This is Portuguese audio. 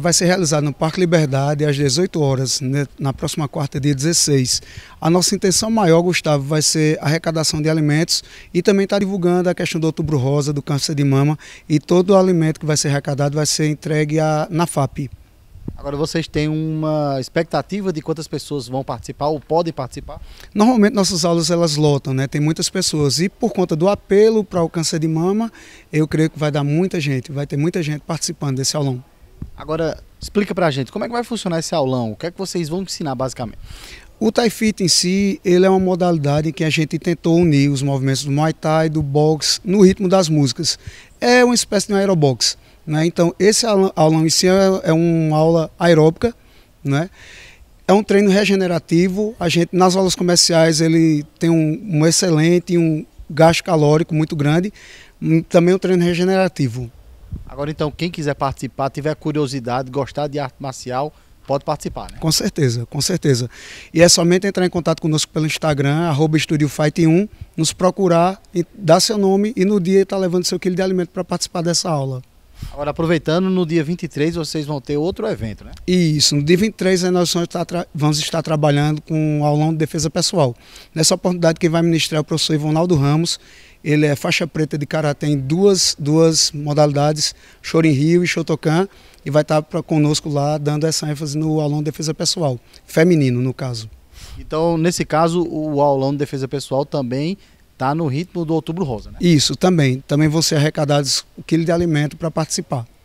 Vai ser realizado no Parque Liberdade às 18 horas, né, na próxima quarta, dia 16. A nossa intenção maior, Gustavo, vai ser a arrecadação de alimentos e também estar tá divulgando a questão do outubro rosa, do câncer de mama e todo o alimento que vai ser arrecadado vai ser entregue a, na FAP. Agora vocês têm uma expectativa de quantas pessoas vão participar ou podem participar? Normalmente nossas aulas elas lotam, né? Tem muitas pessoas e por conta do apelo para o câncer de mama, eu creio que vai dar muita gente, vai ter muita gente participando desse aulão. Agora, explica pra gente, como é que vai funcionar esse aulão? O que é que vocês vão ensinar, basicamente? O Thai Fit em si, ele é uma modalidade em que a gente tentou unir os movimentos do Muay Thai, do boxe, no ritmo das músicas. É uma espécie de um aerobox. Né? Então, esse aulão em si é, é, uma aula aeróbica, né? É um treino regenerativo. A gente nas aulas comerciais ele tem um, um excelente um gasto calórico muito grande, hum, também um treino regenerativo. Agora, então, quem quiser participar, tiver curiosidade, gostar de arte marcial, pode participar, né? Com certeza, com certeza. E é somente entrar em contato conosco pelo Instagram, arroba Fight 1 nos procurar, dar seu nome e no dia estar tá levando seu quilo de alimento para participar dessa aula. Agora, aproveitando, no dia 23 vocês vão ter outro evento, né? Isso, no dia 23 nós vamos estar trabalhando com o aulão de defesa pessoal. Nessa oportunidade, quem vai ministrar é o professor Ivonaldo Ramos. Ele é faixa preta de karatê em duas, duas modalidades, Chorin Rio e Shotokan, e vai estar conosco lá dando essa ênfase no aulão de defesa pessoal, feminino no caso. Então, nesse caso, o aulão de defesa pessoal também tá no ritmo do Outubro Rosa, né? Isso, também. Também você arrecadados o quilo de alimento para participar.